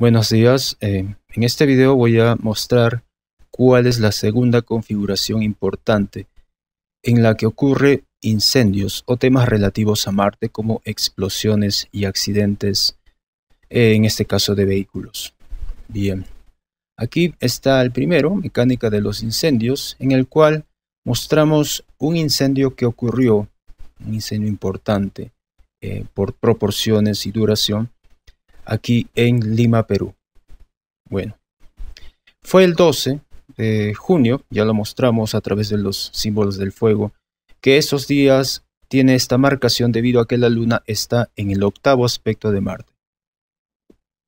Buenos días, eh, en este video voy a mostrar cuál es la segunda configuración importante en la que ocurre incendios o temas relativos a Marte como explosiones y accidentes, eh, en este caso de vehículos. Bien, aquí está el primero, mecánica de los incendios, en el cual mostramos un incendio que ocurrió, un incendio importante eh, por proporciones y duración, aquí en Lima, Perú. Bueno, fue el 12 de junio, ya lo mostramos a través de los símbolos del fuego, que esos días tiene esta marcación debido a que la luna está en el octavo aspecto de Marte.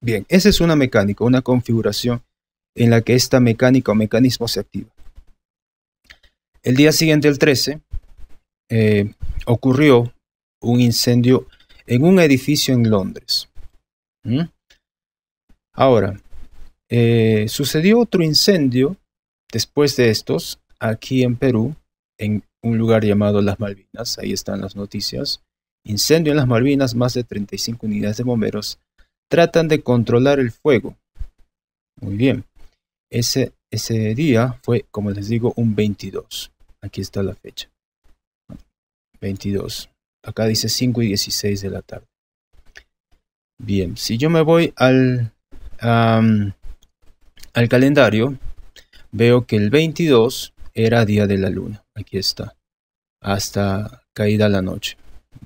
Bien, esa es una mecánica, una configuración en la que esta mecánica o mecanismo se activa. El día siguiente, el 13, eh, ocurrió un incendio en un edificio en Londres. ¿Mm? Ahora, eh, sucedió otro incendio después de estos aquí en Perú, en un lugar llamado Las Malvinas, ahí están las noticias. Incendio en las Malvinas, más de 35 unidades de bomberos tratan de controlar el fuego. Muy bien, ese, ese día fue, como les digo, un 22. Aquí está la fecha. 22. Acá dice 5 y 16 de la tarde. Bien, si yo me voy al, al calendario, veo que el 22 era día de la luna. Aquí está. Hasta caída la noche.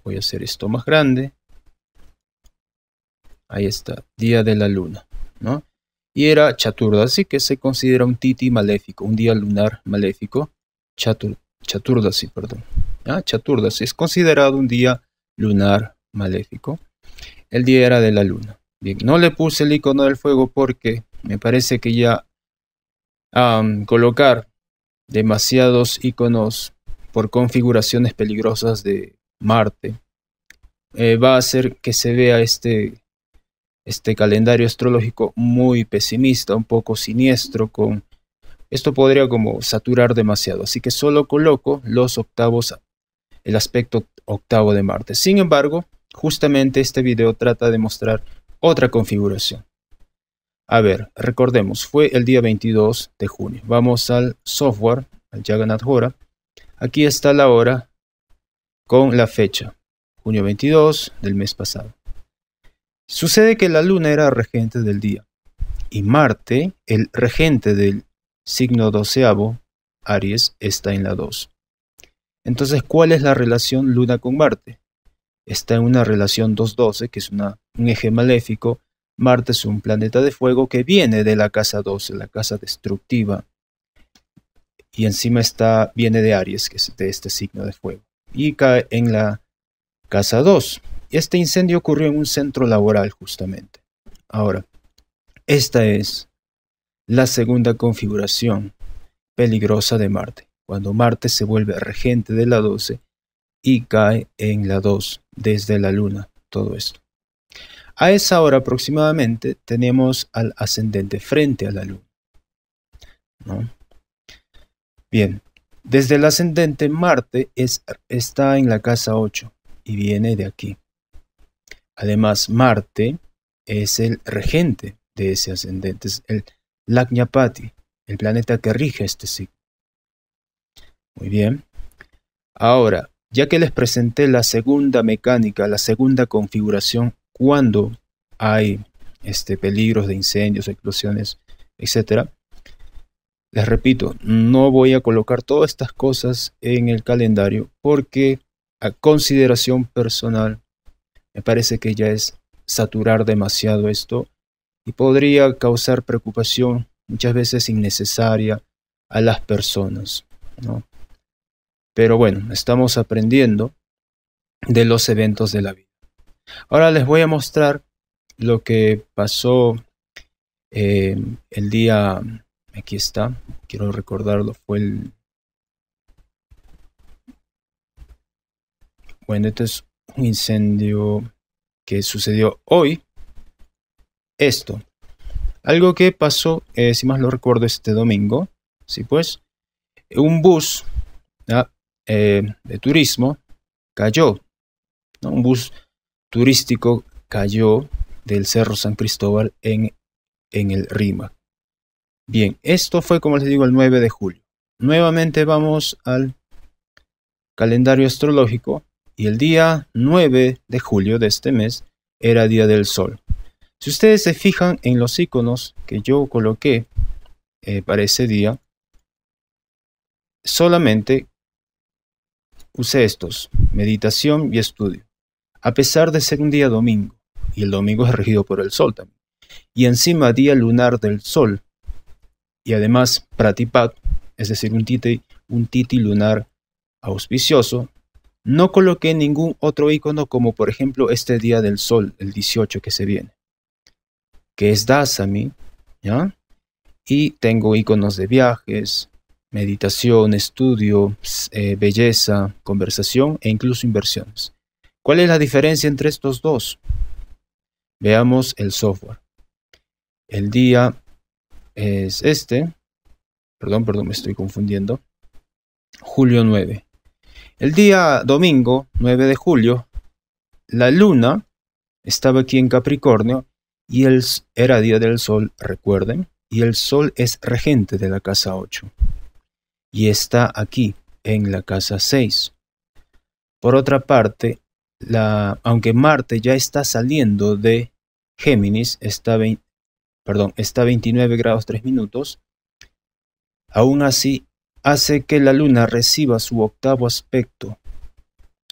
Voy a hacer esto más grande. Ahí está, día de la luna, ¿no? Y era Chaturda, así que se considera un titi maléfico, un día lunar maléfico. Chatur, Chaturdasi, perdón. ¿Ah? Chaturdasi es considerado un día lunar maléfico el día era de la luna. Bien, no le puse el icono del fuego porque me parece que ya colocar demasiados iconos por configuraciones peligrosas de Marte eh, va a hacer que se vea este, este calendario astrológico muy pesimista, un poco siniestro, con esto podría como saturar demasiado. Así que solo coloco los octavos, el aspecto octavo de Marte. Sin embargo, Justamente este video trata de mostrar otra configuración. A ver, recordemos, fue el día 22 de junio. Vamos al software, al Jagannath Hora. Aquí está la hora con la fecha, junio 22 del mes pasado. Sucede que la luna era regente del día y Marte, el regente del signo doceavo, Aries, está en la 2. Entonces, ¿cuál es la relación luna con Marte? está en una relación 2-12, que es un eje maléfico. Marte es un planeta de fuego que viene de la casa 12, la casa destructiva. Y encima está, viene de Aries, que es de este signo de fuego. Y cae en la casa 2. Este incendio ocurrió en un centro laboral, justamente. Ahora, esta es la segunda configuración peligrosa de Marte. Cuando Marte se vuelve regente de la 12 y cae en la 2 desde la luna, todo esto. A esa hora aproximadamente tenemos al ascendente frente a la luna. Bien, desde el ascendente Marte es, está en la casa 8 y viene de aquí. Además, Marte es el regente de ese ascendente, es el Lagnyapati, el planeta que rige este signo. Muy bien. Ahora, ya que les presenté la segunda mecánica, la segunda configuración cuando hay este, peligros de incendios, explosiones, etc. Les repito, no voy a colocar todas estas cosas en el calendario porque a consideración personal me parece que ya es saturar demasiado esto y podría causar preocupación muchas veces innecesaria a las personas. ¿no? Pero bueno, estamos aprendiendo de los eventos de la vida. Ahora les voy a mostrar lo que pasó eh, el día, aquí está, quiero recordarlo, fue el... Bueno, este es un incendio que sucedió hoy. Esto, algo que pasó, eh, si más lo recuerdo, este domingo, sí pues, un bus eh, de turismo cayó. Un bus turístico cayó del Cerro San Cristóbal en, en el Rima. Bien, esto fue como les digo el 9 de julio. Nuevamente vamos al calendario astrológico y el día 9 de julio de este mes era Día del Sol. Si ustedes se fijan en los iconos que yo coloqué eh, para ese día, solamente Usé estos, meditación y estudio. A pesar de ser un día domingo, y el domingo es regido por el sol también, y encima día lunar del sol, y además Pratipat, es decir, un titi, lunar auspicioso, no coloqué ningún otro icono como por ejemplo este día del sol, el 18 que se viene, que es Dasami, ¿ya? Y tengo iconos de viajes, meditación, estudio, eh, belleza, conversación e incluso inversiones. ¿Cuál es la diferencia entre estos dos? Veamos el software. El día es este. Perdón, perdón, me estoy confundiendo. Julio 9. El día domingo 9 de julio, la luna estaba aquí en Capricornio y el, era día del sol, recuerden, y el sol es regente de la casa 8 y está aquí, en la casa 6. Por otra parte, la, aunque Marte ya está saliendo de Géminis, está, perdón, está 29 grados 3 minutos, aún así hace que la Luna reciba su octavo aspecto.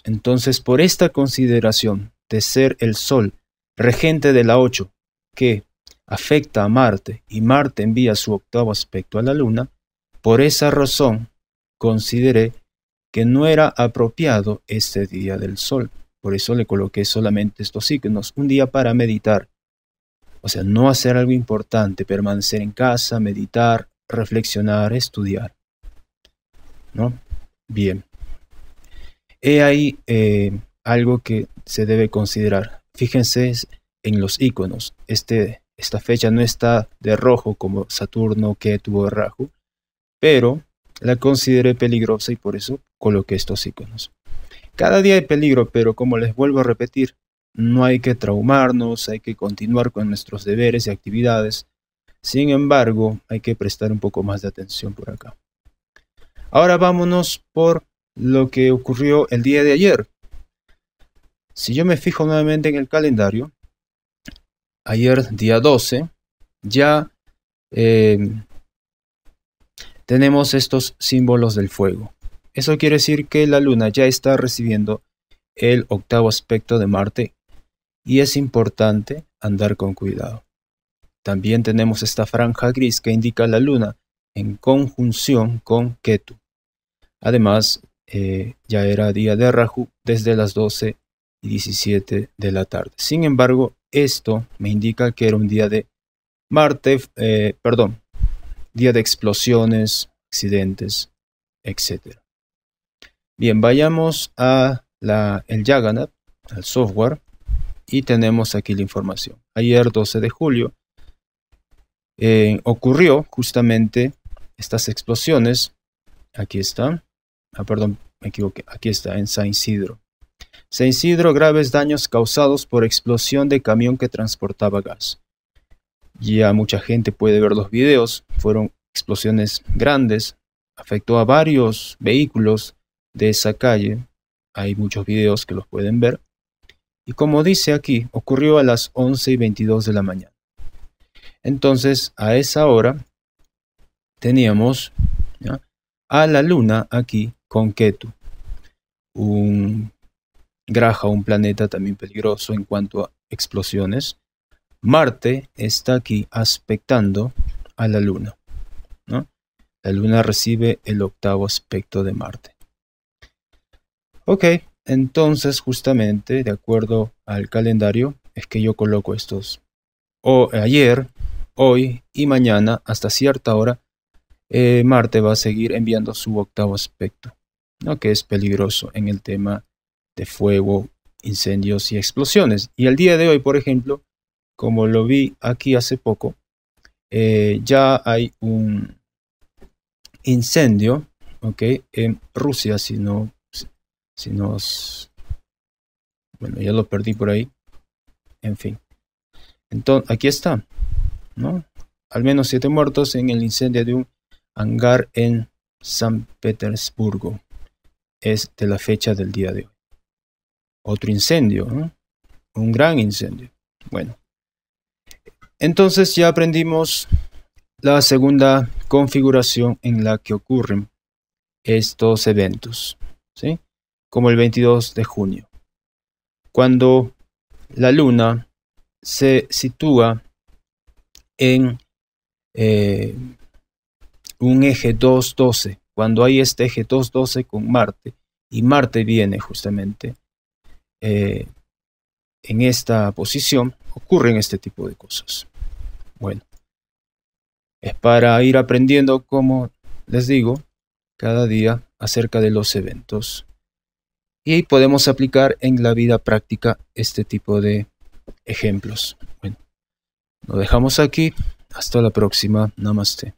Entonces, por esta consideración de ser el Sol regente de la 8, que afecta a Marte y Marte envía su octavo aspecto a la Luna, por esa razón, consideré que no era apropiado este día del sol. Por eso le coloqué solamente estos signos, un día para meditar. O sea, no hacer algo importante, permanecer en casa, meditar, reflexionar, estudiar. ¿No? Bien. He ahí eh, algo que se debe considerar. Fíjense en los iconos. Este, esta fecha no está de rojo como Saturno, que tuvo rajo pero la consideré peligrosa y por eso coloqué estos iconos. Cada día hay peligro, pero como les vuelvo a repetir, no hay que traumarnos, hay que continuar con nuestros deberes y actividades. Sin embargo, hay que prestar un poco más de atención por acá. Ahora vámonos por lo que ocurrió el día de ayer. Si yo me fijo nuevamente en el calendario, ayer día 12, ya eh, tenemos estos símbolos del fuego. Eso quiere decir que la Luna ya está recibiendo el octavo aspecto de Marte y es importante andar con cuidado. También tenemos esta franja gris que indica la Luna en conjunción con Ketu. Además, eh, ya era día de Raju desde las 12 y 17 de la tarde. Sin embargo, esto me indica que era un día de Marte, eh, perdón, día de explosiones, accidentes, etc. Bien, vayamos a la, el al software, y tenemos aquí la información. Ayer 12 de julio eh, ocurrió justamente estas explosiones. Aquí está. Ah, perdón, me equivoqué. Aquí está, en San Isidro. San Isidro, graves daños causados por explosión de camión que transportaba gas. Ya mucha gente puede ver los videos. Fueron explosiones grandes. Afectó a varios vehículos de esa calle. Hay muchos videos que los pueden ver. Y como dice aquí, ocurrió a las 11 y 22 de la mañana. Entonces, a esa hora, teníamos a la luna aquí con Ketu. Un graja, un planeta también peligroso en cuanto a explosiones. Marte está aquí aspectando a la Luna. La Luna recibe el octavo aspecto de Marte. Ok, entonces justamente de acuerdo al calendario es que yo coloco estos o ayer, hoy y mañana hasta cierta hora. Eh, Marte va a seguir enviando su octavo aspecto, que es peligroso en el tema de fuego, incendios y explosiones. Y el día de hoy, por ejemplo, como lo vi aquí hace poco, eh, ya hay un incendio en Rusia, si no, si nos... Bueno, ya lo perdí por ahí. En fin. Entonces, aquí está, ¿no? Al menos siete muertos en el incendio de un hangar en San Petersburgo. Es de la fecha del día de hoy. Otro incendio, ¿no? Un gran incendio. Bueno, entonces ya aprendimos la segunda configuración en la que ocurren estos eventos, como el 22 de junio, cuando la luna se sitúa en eh, un eje 212, cuando hay este eje 212 con Marte, y Marte viene justamente eh, en esta posición, ocurren este tipo de cosas. Bueno, es para ir aprendiendo, como les digo, cada día acerca de los eventos. Y podemos aplicar en la vida práctica este tipo de ejemplos. Bueno, nos dejamos aquí. Hasta la próxima. Namaste.